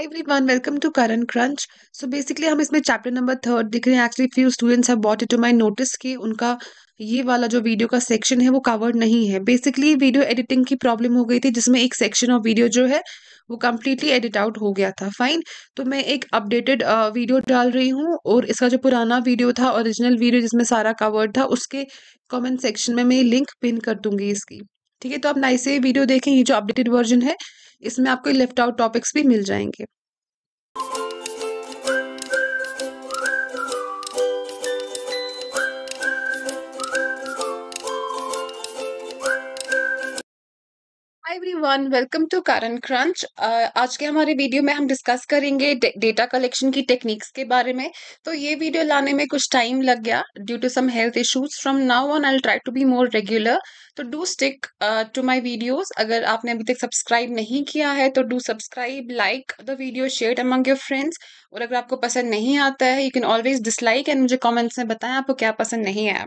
Every everyone welcome to current crunch so basically हम इसमें chapter number third दिख रहे हैं actually few students have bought it to my notice कि उनका ये वाला जो वीडियो का सेक्शन है वो कवर्ड नहीं है बेसिकली वीडियो एडिटिंग की प्रॉब्लम हो गई थी जिसमें एक सेक्शन ऑफ वीडियो जो है वो कम्प्लीटली एडिट आउट हो गया था फाइन तो मैं एक अपडेटेड वीडियो डाल रही हूँ और इसका जो पुराना वीडियो था ओरिजिनल वीडियो जिसमें सारा कवर्ड था उसके कॉमेंट सेक्शन में मैं लिंक पिन कर दूंगी इसकी ठीक है तो आप नाइसे वीडियो देखें ये जो अपडेटेड वर्जन है इसमें आपको लेफ्ट आउट टॉपिक्स भी मिल जाएंगे hi everyone welcome to Karan Crunch आज के हमारे वीडियो में हम डिस्कस करेंगे डेटा कलेक्शन की टेक्निक्स के बारे में तो ये वीडियो लाने में कुछ टाइम लग गया due to some health issues from now on I try to be more regular तो do stick to my videos अगर आपने अभी तक सब्सक्राइब नहीं किया है तो do subscribe like the video share among your friends और अगर आपको पसंद नहीं आता है you can always dislike and मुझे कमेंट्स में बताएं आपको क्या पसंद नहीं है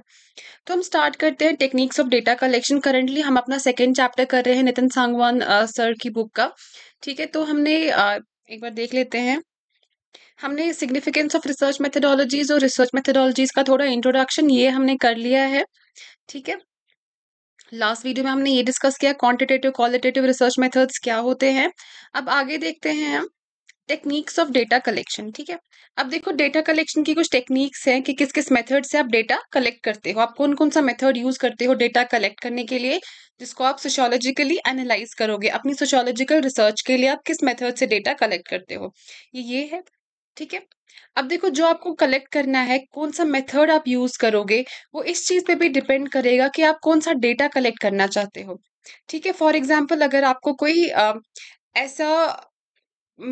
तो हम स्टार्ट करते हैं techniques of data collection currently हम अपना सेकेंड चैप्टर कर रहे हैं नितिन सांगवान सर की बुक का ठीक है तो हमने uh, एक बार देख लेते हैं हमने सिग्निफिकेंस ऑफ रिसर्च मेथडोलॉजीज और रिसर्च मेथडोलॉजीज का थोड़ा इंट्रोडक्शन ये हमने कर लिया है ठीक है लास्ट वीडियो में हमने ये डिस्कस किया क्वांटिटेटिव क्वालिटेटिव रिसर्च मेथड्स क्या होते हैं अब आगे देखते हैं हम टेक्निक्स ऑफ डेटा कलेक्शन ठीक है अब देखो डेटा कलेक्शन की कुछ टेक्निक्स हैं कि किस किस मेथड से आप डेटा कलेक्ट करते हो आप कौन कौन सा मेथड यूज करते हो डेटा कलेक्ट करने के लिए जिसको आप सोशोलॉजिकली एनालाइज करोगे अपनी सोशोलॉजिकल रिसर्च के लिए आप किस मेथड से डेटा कलेक्ट करते हो ये ये है ठीक है अब देखो जो आपको कलेक्ट करना है कौन सा मेथड आप यूज करोगे वो इस चीज पे भी डिपेंड करेगा कि आप कौन सा डेटा कलेक्ट करना चाहते हो ठीक है फॉर एग्जाम्पल अगर आपको कोई आ, ऐसा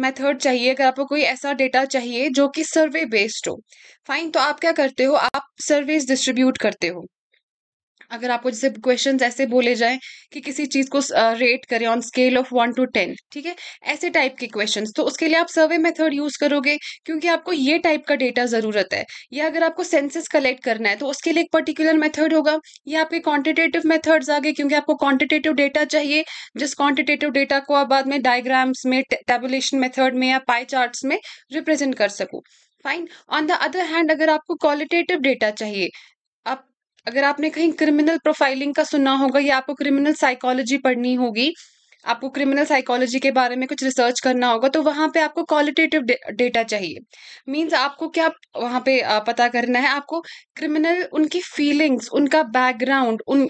मेथड चाहिए अगर आपको कोई ऐसा डेटा चाहिए जो कि सर्वे बेस्ड हो फाइन तो आप क्या करते हो आप सर्वेस डिस्ट्रीब्यूट करते हो अगर आपको जैसे क्वेश्चंस ऐसे बोले जाए कि किसी चीज को रेट करें on scale of one to ten ठीक है ऐसे टाइप के क्वेश्चंस तो उसके लिए आप सर्वे मेथड यूज करोगे क्योंकि आपको ये टाइप का डेटा जरूरत है या अगर आपको सेंसेस कलेक्ट करना है तो उसके लिए एक पर्टिकुलर मेथड होगा या आपके क्वांटिटेटिव मेथड्स आगे क्योंकि आपको क्वांटिटेटिव डेटा चाहिए जिस क्वांटिटेटिव डेटा को आप बाद में डायग्राम्स में टेबुलेशन मेथड में या पाई चार्ट में रिप्रेजेंट कर सकूँ fine on the other hand अगर आपको क्वालिटेटिव डेटा चाहिए आप अगर आपने कहीं क्रिमिनल प्रोफाइलिंग का सुना होगा या आपको क्रिमिनल साइकोलॉजी पढ़नी होगी आपको क्रिमिनल साइकोलॉजी के बारे में कुछ रिसर्च करना होगा तो वहां पे आपको क्वालिटेटिव डेटा चाहिए मींस आपको क्या वहाँ पे पता करना है आपको क्रिमिनल उनकी फीलिंग्स उनका बैकग्राउंड उन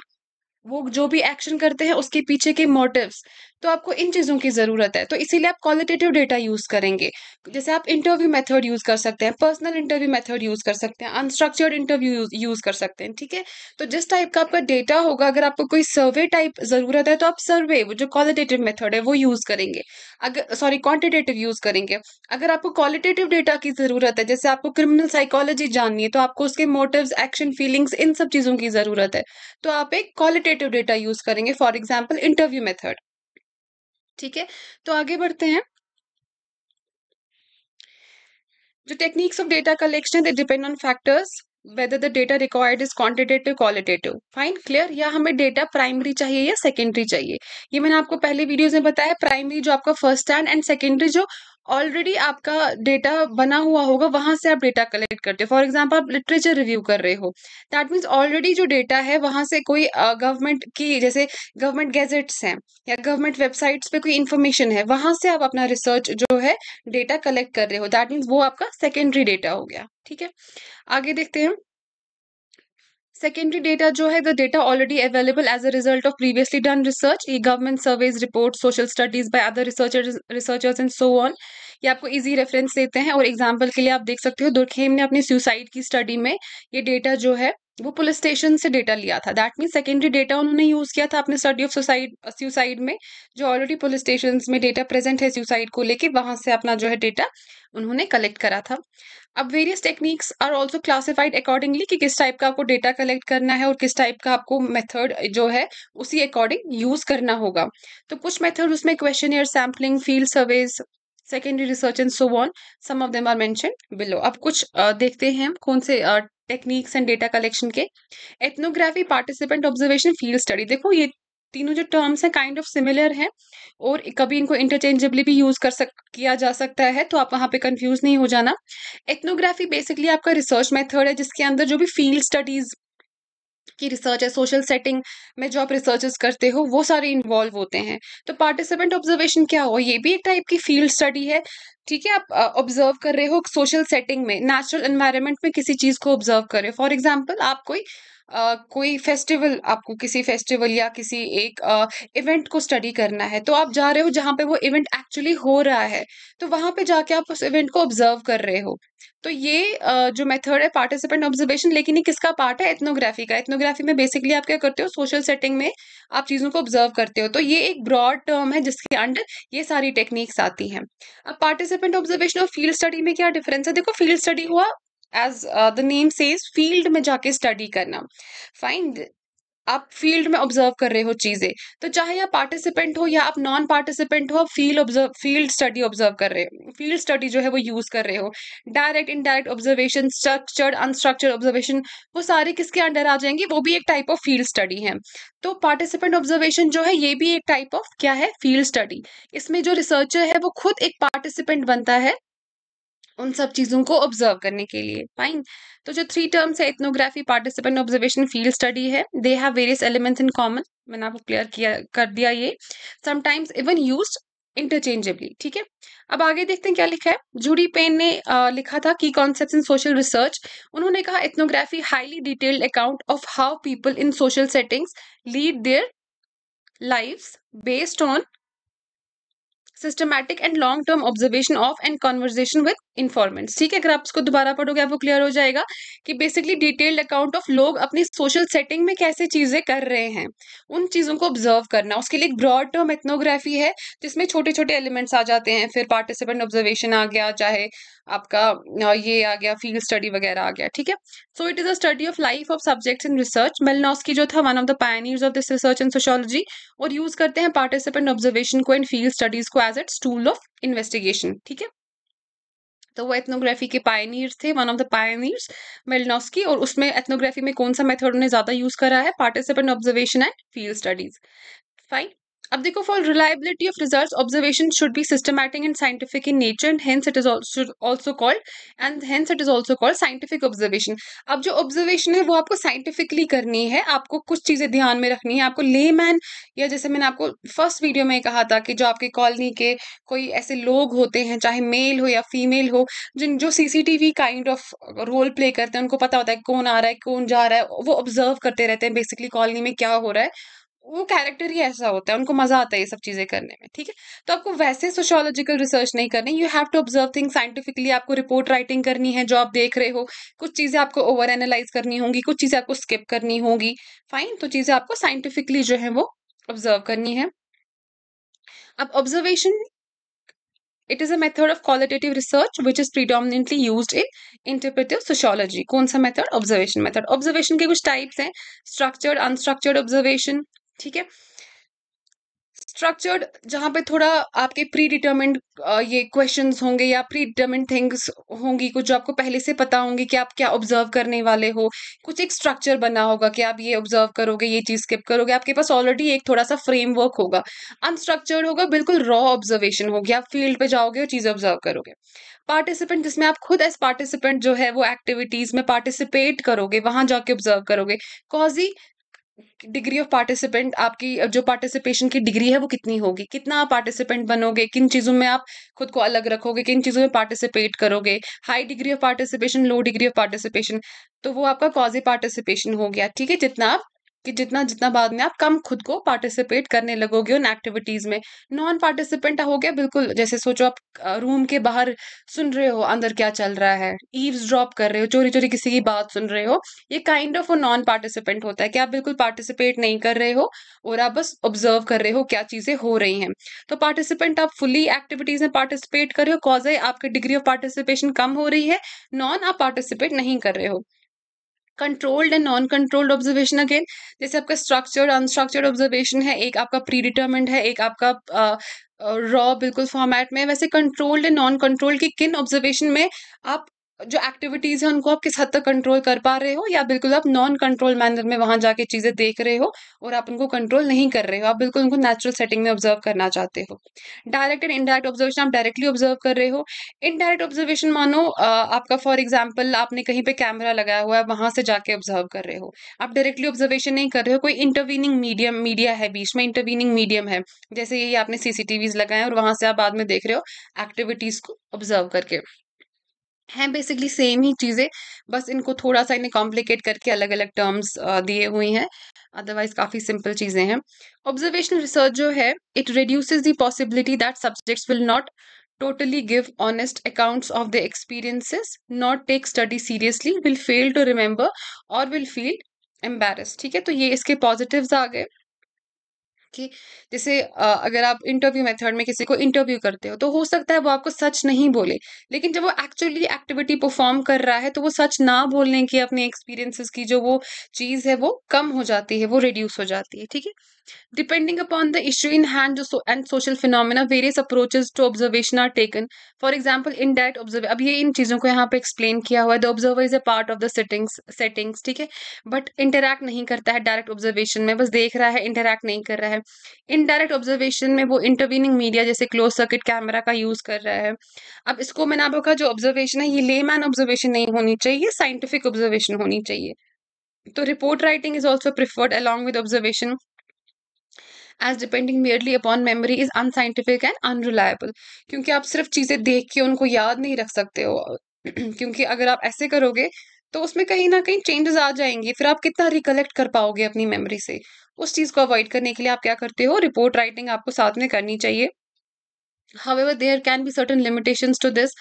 वो जो भी एक्शन करते हैं उसके पीछे के मोटिव्स तो आपको इन चीज़ों की ज़रूरत है तो इसीलिए आप क्वालिटेटिव डेटा यूज़ करेंगे जैसे आप इंटरव्यू मेथड यूज़ कर सकते हैं पर्सनल इंटरव्यू मेथड यूज़ कर सकते हैं अनस्ट्रक्चर्ड इंटरव्यू यूज़ कर सकते हैं ठीक है तो जिस टाइप का आपका डेटा होगा अगर आपको कोई सर्वे टाइप ज़रूरत है तो आप सर्वे वो जो क्वालिटेटिव मेथड है वो यूज़ करेंगे अगर सॉरी क्वान्टिटेटिव यूज़ करेंगे अगर आपको क्वालिटेटिव डेटा की ज़रूरत है जैसे आपको क्रिमिनल साइकोलॉजी जाननी है तो आपको उसके मोटिव एक्शन फीलिंग्स इन सब चीज़ों की ज़रूरत है तो आप एक क्वालिटेटिव डेटा यूज़ करेंगे फॉर एग्जाम्पल इंटरव्यू मेथड ठीक है तो आगे बढ़ते हैं जो techniques of data collection they depend on factors whether the data required is quantitative qualitative fine clear या हमें डेटा प्राइमरी चाहिए या सेकेंडरी चाहिए ये मैंने आपको पहले वीडियोज में बताया प्राइमरी जो आपका फर्स्ट स्टैंड एंड सेकेंडरी जो ऑलरेडी आपका डेटा बना हुआ होगा वहां से आप डेटा कलेक्ट करते हो फॉर एग्जाम्पल आप लिटरेचर रिव्यू कर रहे हो दैट मीन्स ऑलरेडी जो डेटा है वहां से कोई गवर्नमेंट की जैसे गवर्नमेंट गैजेट्स हैं या गवर्नमेंट वेबसाइट्स पे कोई इन्फॉर्मेशन है वहां से आप अपना रिसर्च जो है डेटा कलेक्ट कर रहे हो दैट मीन्स वो आपका सेकेंडरी डेटा हो गया ठीक है आगे देखते हैं सेकेंडरी डेटा जो है the data already available as a result of previously done research ई government surveys report social studies by other researchers researchers and so on ये आपको इजी रेफरेंस देते हैं और एग्जाम्पल के लिए आप देख सकते हो दुर्खेम ने अपनी सुसाइड की स्टडी में ये डेटा जो है वो पुलिस स्टेशन से डेटा लिया था दैट मीन सेकेंडरी डेटा उन्होंने यूज किया था अपने स्टडी ऑफ सुसाइड सुसाइड में जो ऑलरेडी पुलिस स्टेशन में डेटा प्रेजेंट है सुसाइड को लेके वहां से अपना जो है डेटा उन्होंने कलेक्ट करा था अब various techniques are also classified accordingly कि किस टाइप का आपको डेटा कलेक्ट करना है और किस टाइप का आपको मेथड जो है उसी अकॉर्डिंग यूज करना होगा तो कुछ मेथड उसमें question sampling field surveys secondary research and so on some of them are mentioned below अब कुछ देखते हैं हम कौन से टेक्निक्स एंड डेटा कलेक्शन के ethnography participant observation field study देखो ये तीनों जो टर्म्स हैं काइंड ऑफ सिमिलर हैं और कभी इनको इंटरचेंजेबली भी यूज कर सक किया जा सकता है तो आप वहाँ पे कंफ्यूज नहीं हो जाना एथनोग्राफी बेसिकली आपका रिसर्च मेथड है जिसके अंदर जो भी फील्ड स्टडीज की रिसर्च है सोशल सेटिंग में जो आप रिसर्चेस करते हो वो सारे इन्वॉल्व होते हैं तो पार्टिसिपेंट ऑब्जर्वेशन क्या हो ये भी एक टाइप की फील्ड स्टडी है ठीक है आप ऑब्जर्व कर रहे हो सोशल सेटिंग में नेचुरल एनवायरनमेंट में किसी चीज को ऑब्जर्व कर रहे हो फॉर एग्जाम्पल आप कोई Uh, कोई फेस्टिवल आपको किसी फेस्टिवल या किसी एक इवेंट uh, को स्टडी करना है तो आप जा रहे हो जहाँ पे वो इवेंट एक्चुअली हो रहा है तो वहाँ पे जाके आप उस इवेंट को ऑब्जर्व कर रहे हो तो ये uh, जो मेथड है पार्टिसिपेंट ऑब्जर्वेशन लेकिन ये किसका पार्ट है एथनोग्राफी का एथनोग्राफी में बेसिकली आप क्या करते हो सोशल सेटिंग में आप चीज़ों को ऑब्जर्व करते हो तो ये एक ब्रॉड टर्म है जिसके अंडर ये सारी टेक्निक्स आती हैं अब पार्टिसिपेंट पार्टिसिपेंट ऑब्जर्वेशन और फील्ड स्टडी में क्या डिफरेंस है देखो फील्ड स्टडी हुआ as the name says field में जाके स्टडी करना फाइन आप फील्ड में ऑब्जर्व कर रहे हो चीजें तो चाहे आप पार्टिसिपेंट हो या आप नॉन पार्टिसिपेंट हो आप field observe field study observe कर रहे हो फील्ड स्टडी जो है वो यूज कर रहे हो direct indirect observation structured unstructured observation वो सारे किसके अंडर आ जाएंगे वो भी एक टाइप ऑफ फील्ड स्टडी है तो पार्टिसिपेंट ऑब्जर्वेशन जो है ये भी एक टाइप ऑफ क्या है फील्ड स्टडी इसमें जो रिसर्चर है वो खुद एक पार्टिसिपेंट बनता है उन सब चीज़ों को ऑब्जर्व करने के लिए फाइन तो जो थ्री टर्म्स है ethnography participant observation field study है they have various elements in common मैंने आपको क्लियर किया कर दिया ये समटाइम्स इवन यूज इंटरचेंजेबली ठीक है अब आगे देखते हैं क्या लिखा है जूडी पेन ने आ, लिखा था की कॉन्सेप्ट इन सोशल रिसर्च उन्होंने कहा ethnography highly detailed account of how people in social settings lead their life based on systematic and long term observation of and conversation with informants ठीक है अगर आप इसको दोबारा पढ़ोगे आपको क्लियर हो जाएगा कि बेसिकली डिटेल्ड अकाउंट ऑफ लोग अपनी सोशल सेटिंग में कैसे चीज़ें कर रहे हैं उन चीज़ों को ऑब्जर्व करना उसके लिए एक ब्रॉड टर्म एथनोग्राफी है जिसमें छोटे छोटे एलिमेंट्स आ जाते हैं फिर पार्टिसिपेंट ऑब्जर्वेशन आ गया चाहे आपका ये आ गया फील्ड स्टडी वगैरह आ गया ठीक है so it is a study of life of subjects in research Malinowski जो था one of the pioneers of this research in sociology और यूज करते हैं पार्टिसिपेंट ऑब्जर्वेशन को एंड फील्ड स्टडीज को as its tool of investigation ठीक है तो वो एथनोग्राफी के पायनियर्स थे one of the pioneers Malinowski और उसमें एथनोग्राफी में कौन सा मेथड उन्होंने ज्यादा यूज करा है participant observation and field studies fine अब देखो for reliability of result observation should be systematic and scientific in nature and hence it is also called and hence it is also called scientific observation अब जो observation है वो आपको scientifically करनी है आपको कुछ चीज़ें ध्यान में रखनी है आपको ले मैन या जैसे मैंने आपको फर्स्ट वीडियो में कहा था कि जो आपके कॉलोनी के कोई ऐसे लोग होते हैं चाहे मेल हो या फीमेल हो जिन जो CCTV kind of role play करते हैं उनको पता होता है कौन आ रहा है कौन जा रहा है वो ऑब्जर्व करते रहते हैं बेसिकली कॉलोनी में क्या हो रहा है वो कैरेक्टर ही ऐसा होता है उनको मजा आता है ये सब चीजें करने में ठीक है तो आपको वैसे सोशोलॉजिकल रिसर्च नहीं करनी you have to observe thing scientifically आपको रिपोर्ट राइटिंग करनी है जो आप देख रहे हो कुछ चीजें आपको ओवर एनालाइज करनी होंगी कुछ चीजें आपको स्किप करनी होगी फाइन तो चीजें आपको साइंटिफिकली जो है वो ऑब्जर्व करनी है अब observation it is a method of qualitative research which is predominantly use in interpretive sociology कौन सा मेथड ऑब्जर्वेशन मेथड ऑब्जर्वेशन के कुछ टाइप्स हैं स्ट्रक्चर्ड अनस्ट्रक्चर्ड ऑब्जर्वेशन ठीक है स्ट्रक्चर्ड जहाँ पे थोड़ा आपके प्री डिटर्मेंट ये क्वेश्चंस होंगे या प्री डिटर्मेंट थिंग्स होंगी कुछ जो आपको पहले से पता होंगे कि आप क्या ऑब्जर्व करने वाले हो कुछ एक स्ट्रक्चर बना होगा कि आप ये ऑब्जर्व करोगे ये चीज स्किप करोगे आपके पास ऑलरेडी एक थोड़ा सा फ्रेमवर्क होगा अनस्ट्रक्चर्ड होगा बिल्कुल रॉ ऑब्जर्वेशन होगी आप फील्ड पे जाओगे और चीज ऑब्जर्व करोगे पार्टिसिपेंट जिसमें आप खुद एज पार्टिसिपेंट जो है वो एक्टिविटीज में पार्टिसिपेट करोगे वहां जाके ऑब्जर्व करोगे कॉजी डिग्री ऑफ पार्टिसिपेंट आपकी जो पार्टिसिपेशन की डिग्री है वो कितनी होगी कितना आप पार्टिसिपेंट बनोगे किन चीज़ों में आप खुद को अलग रखोगे किन चीज़ों में पार्टिसिपेट करोगे high degree of participation low degree of participation तो वो आपका कॉजी पार्टिसिपेशन हो गया ठीक है जितना आप कि जितना जितना बाद में आप कम खुद को पार्टिसिपेट करने लगोगे उन एक्टिविटीज में नॉन पार्टिसिपेंट हो गया बिल्कुल जैसे सोचो आप रूम के बाहर सुन रहे हो अंदर क्या चल रहा है ईव्स ड्रॉप कर रहे हो चोरी चोरी किसी की बात सुन रहे हो ये काइंड ऑफ नॉन पार्टिसिपेंट होता है कि आप बिल्कुल पार्टिसिपेट नहीं कर रहे हो और आप बस ऑब्जर्व कर रहे हो क्या चीजें हो रही हैं तो पार्टिसिपेंट आप फुली एक्टिविटीज में पार्टिसिपेट कर रहे हो कॉज आपकी डिग्री ऑफ पार्टिसिपेशन कम हो रही है नॉन आप पार्टिसिपेट नहीं कर रहे हो controlled and non controlled observation again जैसे आपका स्ट्रक्चर्ड अनस्ट्रक्चर्ड ऑब्जर्वेशन है एक आपका प्री डिटर्मेंट है एक आपका रॉ uh, uh बिल्कुल फॉर्मेट में वैसे कंट्रोल्ड एंड नॉन कंट्रोल्ड के किन ऑब्जर्वेशन में आप जो एक्टिविटीज़ है उनको आप किस हद तक कंट्रोल कर पा रहे हो या बिल्कुल आप नॉन कंट्रोल मैनर में वहां जाके चीज़ें देख रहे हो और आप उनको कंट्रोल नहीं कर रहे हो आप बिल्कुल उनको नेचुरल सेटिंग में ऑब्जर्व करना चाहते हो डायरेक्ट एंड इनडायरेक्ट ऑब्जर्वेशन आप डायरेक्टली ऑब्जर्व कर रहे हो इनडायरेक्ट ऑब्जर्वेशन मानो आपका फॉर एग्जाम्पल आपने कहीं पर कैमरा लगाया हुआ है वहां से जाके ऑब्जर्व कर रहे हो आप डायरेक्टली ऑब्जर्वेशन नहीं कर रहे हो कोई इंटरवीनिंग मीडियम मीडिया है बीच में इंटरवीनिंग मीडियम है जैसे यही आपने सीसीटीवीज लगाए और वहां से आप बाद में देख रहे हो एक्टिविटीज़ को ऑब्जर्व करके हैं बेसिकली सेम ही चीज़ें बस इनको थोड़ा सा इन्हें कॉम्प्लिकेट करके अलग अलग टर्म्स दिए हुए हैं अदरवाइज काफ़ी सिंपल चीज़ें हैं ऑब्जर्वेशनल रिसर्च जो है it reduce the possibility that subjects will not totally give honest accounts of their experiences, not take study seriously, will fail to remember or will feel embarrassed. ठीक है तो ये इसके पॉजिटिव्स आ गए कि जैसे अगर आप इंटरव्यू मेथड में किसी को इंटरव्यू करते हो तो हो सकता है वो आपको सच नहीं बोले लेकिन जब वो एक्चुअली एक्टिविटी परफॉर्म कर रहा है तो वो सच ना बोलने की अपने एक्सपीरियंसेस की जो वो चीज़ है वो कम हो जाती है वो रिड्यूस हो जाती है ठीक है Depending upon the issue in hand and social phenomena, various approaches to observation are taken. For example, in that observe अब ये इन चीज़ों को यहाँ पे एक्सप्लेन किया हुआ है the observer is a part of the settings settings ठीक है बट इंटरेक्ट नहीं करता है डायरेक्ट ऑब्जर्वेशन में बस देख रहा है इंटरेक्ट नहीं कर रहा है इनडायरेक्ट ऑब्जर्वेशन में वो इंटरवीनिंग मीडिया जैसे क्लोज सर्किट कैमरा का यूज़ कर रहा है अब इसको मैंने आप का जो ऑब्जर्वेशन है ये लेमैन ऑब्जर्वेशन नहीं होनी चाहिए साइंटिफिक ऑब्जर्वेशन होनी चाहिए तो report writing is also preferred along with observation as depending merely upon memory is unscientific and unreliable क्योंकि आप सिर्फ चीज़ें देख के उनको याद नहीं रख सकते हो क्योंकि अगर आप ऐसे करोगे तो उसमें कहीं ना कहीं चेंजेस आ जाएंगे फिर आप कितना रिकलेक्ट कर पाओगे अपनी मेमोरी से उस चीज़ को अवॉइड करने के लिए आप क्या करते हो रिपोर्ट राइटिंग आपको साथ में करनी चाहिए ever there can be certain limitation to this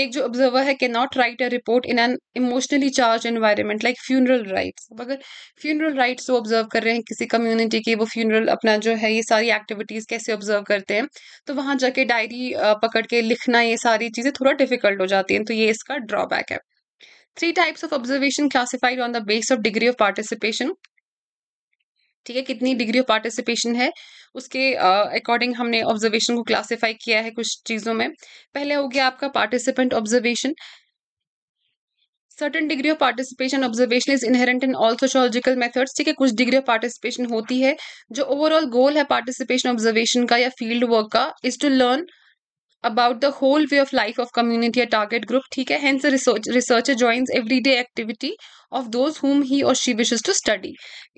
एक जो ऑब्जर्वर है can not write a report in an emotionally charge environment like funeral rites अगर फ्यूनरल राइट्स वो ऑब्जर्व कर रहे हैं किसी कम्युनिटी की वो फ्यूनरल अपना जो है ये सारी एक्टिविटीज़ कैसे ऑब्जर्व करते हैं तो वहां जाके डायरी पकड़ के लिखना ये सारी चीज़ें थोड़ा डिफिकल्ट हो जाती हैं तो ये इसका ड्रॉबैक है three types of observation classified on the base of degree of participation ठीक है कितनी डिग्री ऑफ पार्टिसिपेशन है उसके अकॉर्डिंग uh, हमने ऑब्जर्वेशन को क्लासिफाई किया है कुछ चीज़ों में पहले हो गया आपका participant observation certain degree of participation observation is inherent in all sociological methods ठीक है कुछ डिग्री ऑफ पार्टिसिपेशन होती है जो ओवरऑल गोल है पार्टिसिपेशन ऑब्जर्वेशन का या फील्ड वर्क का is to learn about the whole way of life of community या टारगेट ग्रुप ठीक है hence researcher joins every day activity of those whom he और शी विशेज टू स्टडी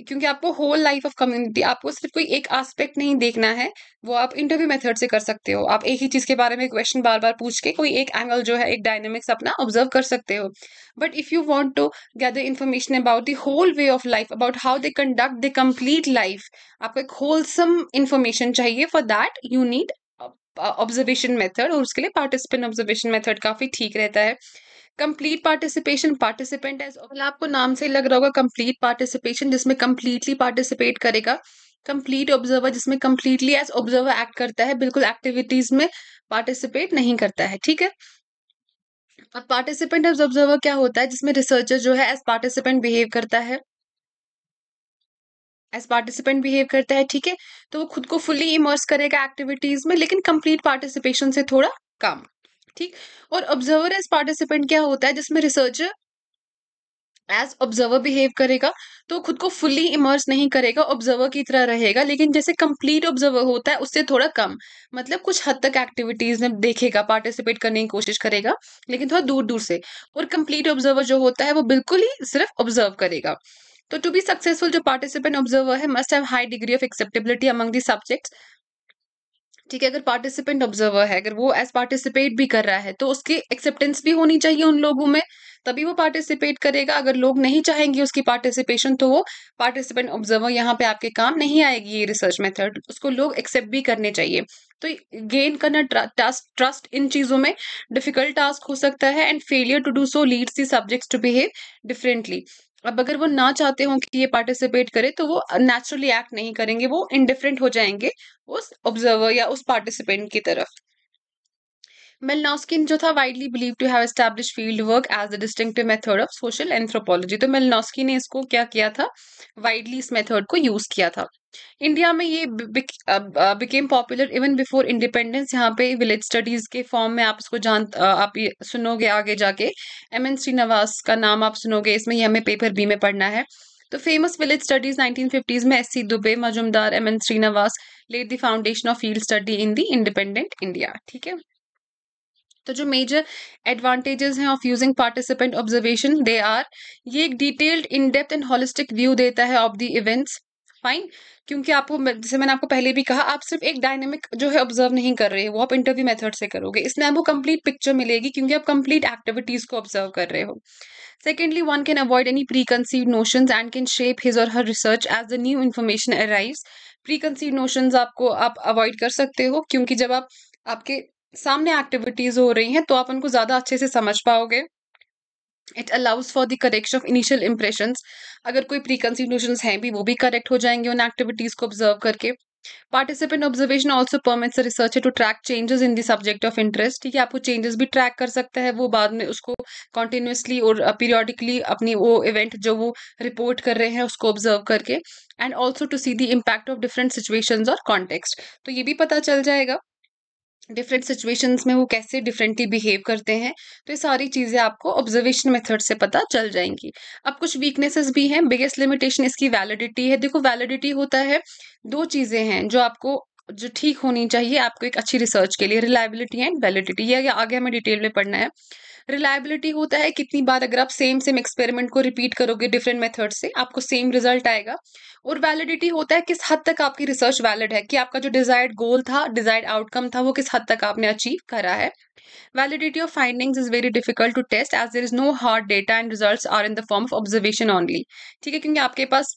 क्योंकि आपको whole life of community आपको सिर्फ कोई एक आस्पेक्ट नहीं देखना है वो आप इंटरव्यू मेथड से कर सकते हो आप एक ही चीज के बारे में क्वेश्चन बार बार पूछ के कोई एक एंगल जो है एक डायनेमिक्स अपना ऑब्जर्व कर सकते हो but if you want to gather information about the whole way of life about how they conduct the complete life आपको एक होलसम इन्फॉर्मेशन चाहिए for that you need observation method और उसके लिए पार्टिसिपेंट ऑब्जर्वेशन मेथड काफी ठीक रहता है कंप्लीट पार्टिसिपेशन पार्टिसिपेंट एज आपको नाम से लग रहा होगा कंप्लीट पार्टिसिपेशन जिसमें कंप्लीटली पार्टिसिपेट करेगा कंप्लीट ऑब्जर्वर जिसमें कंप्लीटली एज ऑब्जर्वर एक्ट करता है बिल्कुल एक्टिविटीज में पार्टिसिपेट नहीं करता है ठीक है अब पार्टिसिपेंट एज ऑब्जर्वर क्या होता है जिसमें रिसर्चर जो है एज पार्टिसिपेंट बिहेव करता है एज पार्टिसिपेंट बिहेव करता है ठीक है तो वो खुद को फुल्ली इमर्स करेगा एक्टिविटीज में लेकिन कंप्लीट पार्टिसिपेशन से थोड़ा कम ठीक और ऑब्जर्वर एज पार्टिसिपेंट क्या होता है जिसमें रिसर्चर एज ऑब्जर्वर बिहेव करेगा तो खुद को फुल्ली इमर्स नहीं करेगा ऑब्जर्वर की तरह रहेगा लेकिन जैसे कंप्लीट ऑब्जर्वर होता है उससे थोड़ा कम मतलब कुछ हद तक एक्टिविटीज में देखेगा पार्टिसिपेट करने की कोशिश करेगा लेकिन थोड़ा दूर दूर से और कंप्लीट ऑब्जर्वर जो होता है वो बिल्कुल ही सिर्फ ऑब्जर्व करेगा तो टू बी सक्सेसफुल जो पार्टिसिपेंट ऑब्जर्वर है must have high degree of acceptability among the subjects ठीक है अगर पार्टिसिपेंट ऑब्जर्वर है अगर वो एज पार्टिसिपेट भी कर रहा है तो उसकी एक्सेप्टेंस भी होनी चाहिए उन लोगों में तभी वो पार्टिसिपेट करेगा अगर लोग नहीं चाहेंगे उसकी पार्टिसिपेशन तो वो पार्टिसिपेंट ऑब्जर्वर यहाँ पे आपके काम नहीं आएगी ये रिसर्च मेथड उसको लोग एक्सेप्ट भी करने चाहिए तो गेन करना टास्क ट्रस्ट इन चीज़ों में डिफिकल्ट टास्क हो सकता है and failure to do so leads the subjects to behave differently अब अगर वो ना चाहते हो कि ये पार्टिसिपेट करे तो वो नेचुरली एक्ट नहीं करेंगे वो इनडिफरेंट हो जाएंगे उस ऑब्जर्वर या उस पार्टिसिपेंट की तरफ मेलनॉस्किन जो था widely believe to have establish field work as the distinctive method of social anthropology तो मेलनॉस्की ने इसको क्या किया था वाइडली इस मेथड को यूज किया था इंडिया में ये became popular even before independence यहाँ पे विलेज स्टडीज के फॉर्म में आप इसको जान आप ये सुनोगे आगे जाके एम एन श्रीनिवास का नाम आप सुनोगे इसमें ये हमें पेपर बी में पढ़ना है तो फेमस विलेज स्टडीज 1950s में S C Dube Majumdar M N Srinivas led the foundation of field study in the independent India ठीक है तो जो मेजर एडवांटेजेस हैं of using participant observation they are ये एक detailed in depth and holistic view देता है ऑफ द इवेंट्स फाइन क्योंकि आपको जैसे मैंने आपको पहले भी कहा आप सिर्फ एक डायनेमिक जो है ऑब्जर्व नहीं कर रहे हो वो आप इंटरव्यू मेथड से करोगे इसमें आपको कंप्लीट पिक्चर मिलेगी क्योंकि आप कंप्लीट एक्टिविटीज को ऑब्जर्व कर रहे हो secondly one can avoid any pre conceive notion and can shape his और her research as the new information arrive pre conceive notion आपको आप अवॉइड कर सकते हो क्योंकि जब आप आपके सामने एक्टिविटीज हो रही हैं तो आप उनको ज़्यादा अच्छे से समझ पाओगे it allows for the correction of initial impression अगर कोई प्री कंसीव हैं भी वो भी करेक्ट हो जाएंगे उन एक्टिविटीज को ऑब्जर्व करके participant observation also permits researcher to track changes in the subject of interest ठीक है आपको चेंजेस भी ट्रैक कर सकता है वो बाद में उसको कॉन्टिन्यूसली और पीरियोडिकली अपनी वो इवेंट जो वो रिपोर्ट कर रहे हैं उसको ऑब्जर्व करके and also to see the impact of different situation और कॉन्टेक्स्ट तो ये भी पता चल जाएगा डिफरेंट सिचुएशंस में वो कैसे डिफरेंटली बिहेव करते हैं तो ये सारी चीज़ें आपको ऑब्जर्वेशन मेथड से पता चल जाएंगी अब कुछ वीकनेसेस भी हैं बिगेस्ट लिमिटेशन इसकी वैलिडिटी है देखो वैलिडिटी होता है दो चीज़ें हैं जो आपको जो ठीक होनी चाहिए आपको एक अच्छी रिसर्च के लिए रिलायबिलिटी एंड वैलिडिटी ये आगे हमें डिटेल में पढ़ना है रिलायबिलिटी होता है कितनी बार अगर आप सेम सेम एक्सपेरिमेंट को रिपीट करोगे डिफरेंट मेथड से आपको सेम रिजल्ट आएगा और वैलिडिटी होता है किस हद तक आपकी रिसर्च वैलिड है कि आपका जो डिजायर्ड गोल था डिजायर्ड आउटकम था वो किस हद तक आपने अचीव करा है validity of findings is very difficult to test as there is no hard data and result are in the form of observation only ठीक है क्योंकि आपके पास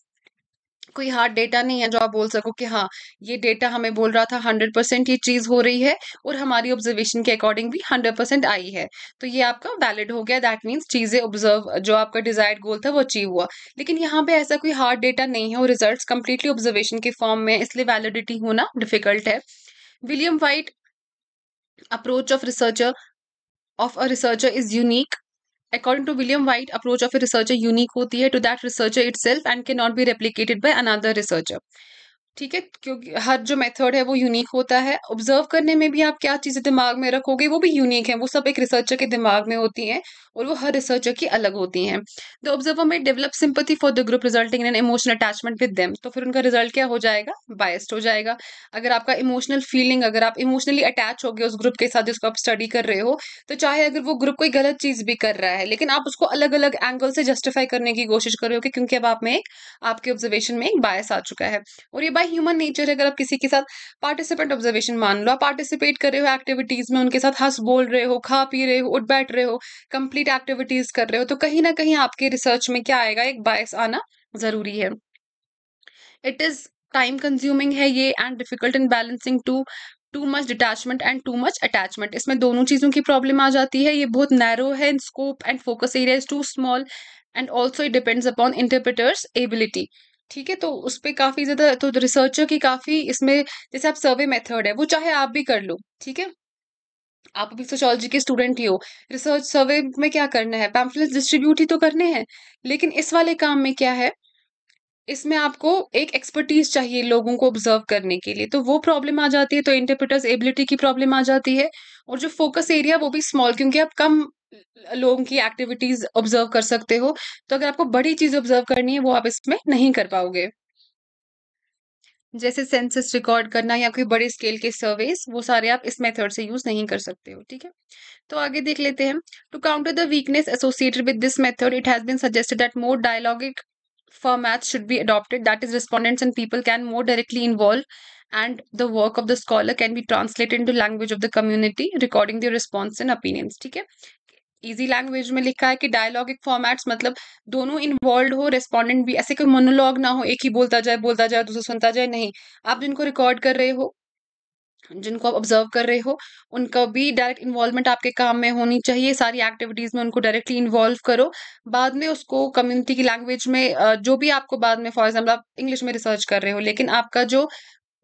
कोई हार्ड डेटा नहीं है जो आप बोल सको कि हाँ ये डेटा हमें बोल रहा था हंड्रेड परसेंट ये चीज़ हो रही है और हमारी ऑब्जर्वेशन के अकॉर्डिंग भी हंड्रेड परसेंट आई है तो ये आपका वैलिड हो गया दैट मीन्स चीज़ें ऑब्जर्व जो आपका डिजायर्ड गोल था वो अचीव हुआ लेकिन यहाँ पे ऐसा कोई हार्ड डेटा नहीं है और रिजल्ट कंप्लीटली ऑब्जर्वेशन के फॉर्म में इसलिए वैलिडिटी होना डिफिकल्ट है William white approach of researcher of a researcher is unique according to William White, approach of a researcher unique to that researcher itself and cannot be replicated by another researcher. ठीक है क्योंकि हर जो method है वो unique होता है observe करने में भी आप क्या चीज़ें दिमाग में रखोगे वो भी यूनिक है वो सब एक रिसर्चर के दिमाग में होती हैं और वो हर रिसर्चर की अलग होती हैं द ऑब्जर्वर में develop sympathy for the group resulting in emotional attachment with them तो फिर उनका रिजल्ट क्या हो जाएगा बायस्ड हो जाएगा अगर आपका इमोशनल फीलिंग अगर आप इमोशनली अटैच हो गए उस ग्रुप के साथ जिसको आप स्टडी कर रहे हो तो चाहे अगर वो ग्रुप कोई गलत चीज़ भी कर रहा है लेकिन आप उसको अलग अलग एंगल से जस्टिफाई करने की कोशिश कर रहे हो क्योंकि अब आप में एक आपके ऑब्जर्वेशन में एक बायस आ चुका है और ये बाय ह्यूमन नेचर अगर आप किसी के साथ पार्टिसिपेंट ऑब्जर्वेशन मान लो आप पार्टिसिपेट कर रहे हो एक्टिविटीज में उनके साथ हंस बोल रहे हो खा पी रहे हो उठ बैठ रहे हो कंप्लीट एक्टिविटीज कर रहे हो तो कहीं ना कहीं आपके रिसर्च में क्या आएगा एक बायस आना जरूरी है इट इज टाइम कंज्यूमिंग है ये and difficult in balancing too too much detachment and too much attachment इसमें दोनों चीज़ों की प्रॉब्लम आ जाती है ये बहुत नैरो है in scope and focus area is too small and also it depends upon interpreter's ability ठीक है तो उस पर काफ़ी ज़्यादा तो रिसर्चर की काफ़ी इसमें जैसे आप सर्वे मेथड है वो चाहे आप भी कर लो ठीक है आप अभी सोशोलॉजी के स्टूडेंट ही हो रिसर्च सर्वे में क्या करना है पैम्फलेट डिस्ट्रीब्यूट ही तो करने हैं लेकिन इस वाले काम में क्या है इसमें आपको एक एक्सपर्टीज चाहिए लोगों को ऑब्जर्व करने के लिए तो वो प्रॉब्लम आ जाती है तो इंटरप्रिटर्स एबिलिटी की प्रॉब्लम आ जाती है और जो फोकस एरिया वो भी स्मॉल क्योंकि आप कम लोगों की एक्टिविटीज ऑब्जर्व कर सकते हो तो अगर आपको बड़ी चीज ऑब्जर्व करनी है वो आप इसमें नहीं कर पाओगे जैसे सेंसस रिकॉर्ड करना या कोई बड़े स्केल के सर्वेस वो सारे आप इस मेथड से यूज नहीं कर सकते हो ठीक है तो आगे देख लेते हैं to counter the weakness associated with this method it has been suggested that more dialogic format should be adopted that is respondents and people can more directly involve and the work of the scholar can be translate in language of the community recording the response and opinions ठीक है easy language में लिखा है कि डायलॉगिक formats मतलब दोनों involve हो respondent भी ऐसे कोई मोनोलॉग ना हो एक ही बोलता जाए बोलता जाए दूसरा सुनता जाए नहीं आप जिनको रिकॉर्ड कर रहे हो जिनको आप ऑब्जर्व कर रहे हो उनका भी डायरेक्ट इन्वॉल्वमेंट आपके काम में होनी चाहिए सारी एक्टिविटीज़ में उनको डायरेक्टली इन्वॉल्व करो बाद में उसको कम्युनिटी की लैंग्वेज में जो भी आपको बाद में फॉर एग्जाम्पल आप इंग्लिश में रिसर्च कर रहे हो लेकिन आपका जो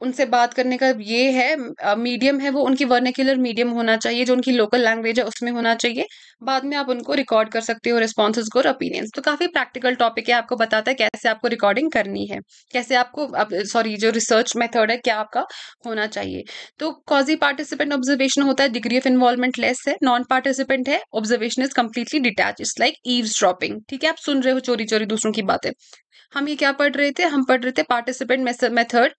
उनसे बात करने का ये है मीडियम है वो उनकी वर्नेकुलर मीडियम होना चाहिए जो उनकी लोकल लैंग्वेज है उसमें होना चाहिए बाद में आप उनको रिकॉर्ड कर सकते हो रिस्पॉन्स को और ओपिनियंस तो काफ़ी प्रैक्टिकल टॉपिक है आपको बताता है कैसे आपको रिकॉर्डिंग करनी है कैसे आपको सॉरी जो रिसर्च मेथड है क्या आपका होना चाहिए तो कॉजी पार्टिसिपेंट ऑब्जर्वेशन होता है डिग्री ऑफ इन्वॉल्वमेंट लेस है नॉन पार्टिसिपेंट है observation is completely detach it's like eavesdropping ठीक है आप सुन रहे हो चोरी चोरी दूसरों की बातें हम ये क्या पढ़ रहे थे हम पढ़ रहे थे पार्टिसिपेंट मेथड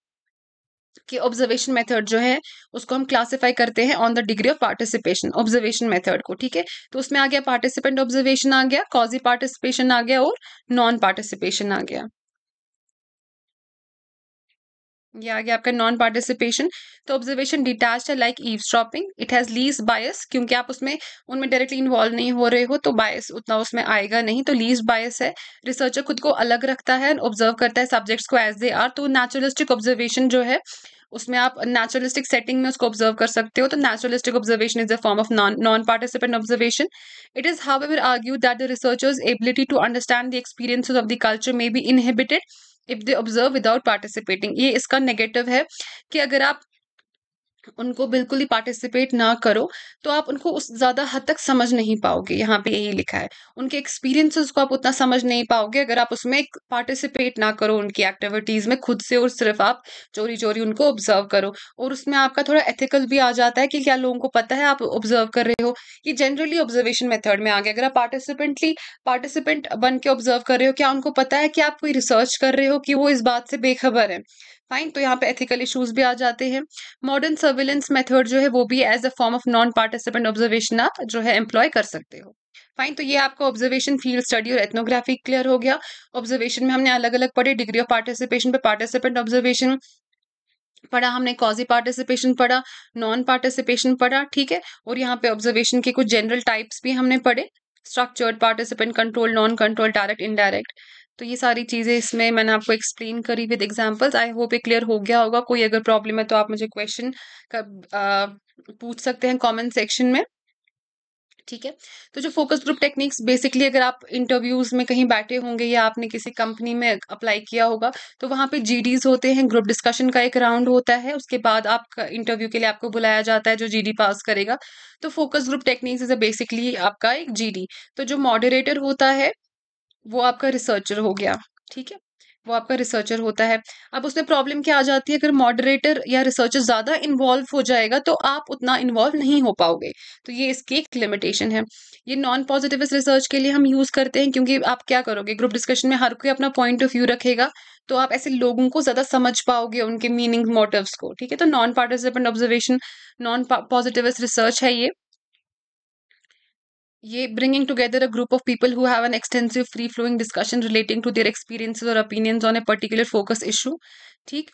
कि ऑब्जर्वेशन मेथड जो है उसको हम क्लासिफाई करते हैं on the degree of participation observation method को ठीक है तो उसमें आ गया पार्टिसिपेंट ऑब्जर्वेशन आ गया कॉजी पार्टिसिपेशन आ गया और नॉन पार्टिसिपेशन आ गया ये आ गया आपका नॉन पार्टिसिपेशन तो ऑब्जर्वेशन डिटैच है like eavesdropping it has less bias क्योंकि आप उसमें उनमें डायरेक्टली इन्वॉल्व नहीं हो रहे हो तो बायस उतना उसमें आएगा नहीं तो लीज बायस है रिसर्चर खुद को अलग रखता है ऑब्जर्व करता है सब्जेक्ट्स को एज दे आर तो नेचुरलिस्टिक ऑब्जर्वेशन जो है उसमें आप नेचुरलिस्टिक सेटिंग में उसको ऑब्जर्व कर सकते हो तो naturalistic observation is a form of non participant observation it is however argue that the researcher's ability to understand the experiences of the culture may be inhibited if they observe without participating ये इसका negative है कि अगर आप उनको बिल्कुल ही participate ना करो तो आप उनको उस ज़्यादा हद तक समझ नहीं पाओगे यहाँ पे यही लिखा है उनके एक्सपीरियंसेस को आप उतना समझ नहीं पाओगे अगर आप उसमें पार्टिसिपेट ना करो उनकी एक्टिविटीज़ में खुद से और सिर्फ आप चोरी चोरी उनको ऑब्जर्व करो और उसमें आपका थोड़ा एथिकल भी आ जाता है कि क्या लोगों को पता है आप ऑब्जर्व कर रहे हो ये जनरली ऑब्जर्वेशन मेथड में आ गया अगर आप पार्टिसिपेंटली पार्टिसिपेंट बन के ऑब्जर्व कर रहे हो क्या उनको पता है कि आप कोई रिसर्च कर रहे हो कि वो इस बात से बेखबर है फाइन तो यहाँ पे एथिकल इश्यूज भी आ जाते हैं मॉडर्न सर्विलेंस मेथड जो है वो भी as a form of non participant observation आप जो है एम्प्लॉय कर सकते हो फाइन तो ये आपका ऑब्जर्वेशन फील्ड स्टडी और एथनोग्राफी क्लियर हो गया ऑब्जर्वेशन में हमने अलग अलग पढ़े डिग्री ऑफ पार्टिसिपेशन पे पार्टिसिपेंट ऑब्जर्वेशन पढ़ा हमने कॉजी पार्टिसिपेशन पढ़ा नॉन पार्टिसिपेशन पढ़ा ठीक है और यहाँ पे ऑब्जर्वेशन के कुछ जनरल टाइप्स भी हमने पढ़े structured participant control non control direct indirect तो ये सारी चीज़ें इसमें मैंने आपको एक्सप्लेन करी विद एग्जांपल्स आई होप ये क्लियर हो गया होगा कोई अगर प्रॉब्लम है तो आप मुझे क्वेश्चन पूछ सकते हैं कमेंट सेक्शन में ठीक है तो जो फोकस ग्रुप टेक्निक्स बेसिकली अगर आप इंटरव्यूज में कहीं बैठे होंगे या आपने किसी कंपनी में अप्लाई किया होगा तो वहां पे जीडीज होते हैं ग्रुप डिस्कशन का एक राउंड होता है उसके बाद आपका इंटरव्यू के लिए आपको बुलाया जाता है जो जीडी पास करेगा तो focus group techniques is a basically आपका एक जीडी तो जो मॉडरेटर होता है वो आपका रिसर्चर हो गया ठीक है वो आपका रिसर्चर होता है अब उसमें प्रॉब्लम क्या आ जाती है अगर मॉडरेटर या रिसर्चर ज़्यादा इन्वॉल्व हो जाएगा तो आप उतना इन्वॉल्व नहीं हो पाओगे तो ये इसकी एक लिमिटेशन है ये नॉन पॉजिटिव रिसर्च के लिए हम यूज़ करते हैं क्योंकि आप क्या करोगे ग्रुप डिस्कशन में हर कोई अपना पॉइंट ऑफ व्यू रखेगा तो आप ऐसे लोगों को ज़्यादा समझ पाओगे उनके मीनिंग मोटिव को ठीक है तो non participant observation non positive research है ये ये bringing together a group of people who have an extensive free flowing discussion relating to their experiences और opinions on a particular focus issue ठीक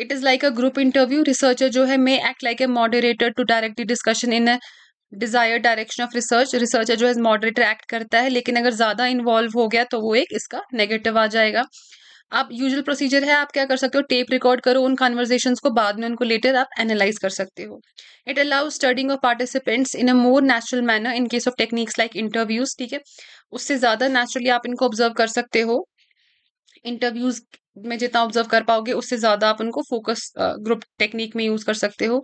it is like a group interview researcher जो है may act like a moderator to direct the discussion in a desire direction of research researcher जो है moderator act करता है लेकिन अगर ज्यादा इन्वॉल्व हो गया तो वो एक इसका नेगेटिव आ जाएगा आप यूजुअल प्रोसीजर है आप क्या कर सकते हो टेप रिकॉर्ड करो उन कॉन्वर्जेशन को बाद में उनको लेटर आप एनालाइज कर सकते हो it allow studying of participants in a more natural manner in case of techniques like interviews ठीक है उससे ज़्यादा नेचुरली आप इनको ऑब्जर्व कर सकते हो इंटरव्यूज में जितना ऑब्जर्व कर पाओगे उससे ज़्यादा आप उनको फोकस ग्रुप टेक्निक में यूज़ कर सकते हो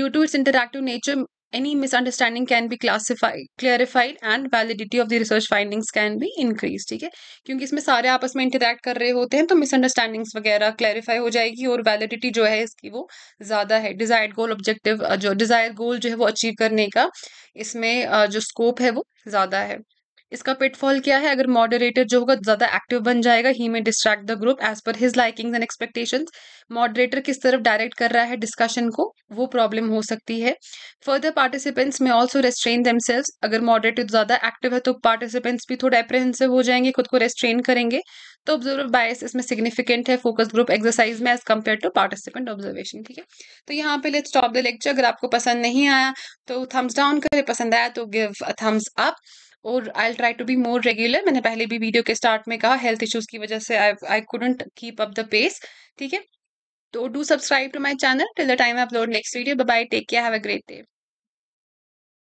due to its interactive nature any misunderstanding can be classified clarified and validity of the research findings can be increased ठीक है क्योंकि इसमें सारे आपस में इंटरेक्ट कर रहे होते हैं तो मिसअंडरस्टैंडिंग्स वगैरह क्लैरिफाई हो जाएगी और वैलिडिटी जो है इसकी वो ज़्यादा है डिजायर्ड गोल ऑब्जेक्टिव जो डिजायर गोल जो है वो अचीव करने का इसमें जो स्कोप है वो ज़्यादा है इसका पिटफॉल क्या है अगर मॉडरेटर जो होगा ज्यादा एक्टिव बन जाएगा ही में distract the group as per his likings and expectations moderator किस तरफ डायरेक्ट कर रहा है डिस्कशन को वो प्रॉब्लम हो सकती है फर्दर पार्टिसिपेंट्स में ऑल्सो रेस्ट्रेन दमसेल्स अगर मॉडरेटर ज्यादा एक्टिव है तो पार्टिसिपेंट्स भी थोड़ा एप्रेहेंसिव हो जाएंगे खुद को रेस्ट्रेन करेंगे तो ऑब्जर्वर बायस इसमें सिग्निफिकेंट है फोकस ग्रुप एक्सरसाइज में as compare to participant observation ठीक है तो यहाँ पे लेट्स स्टॉप द लेक्चर अगर आपको पसंद नहीं आया तो थम्स डाउन करें पसंद आया तो गिव अ थम्स अप और I try to be more regular मैंने पहले भी वीडियो के स्टार्ट में कहा हेल्थ इश्यूज की वजह से I I keep up the pace ठीक है तो do subscribe to my channel till the time upload next video bye take care have a great day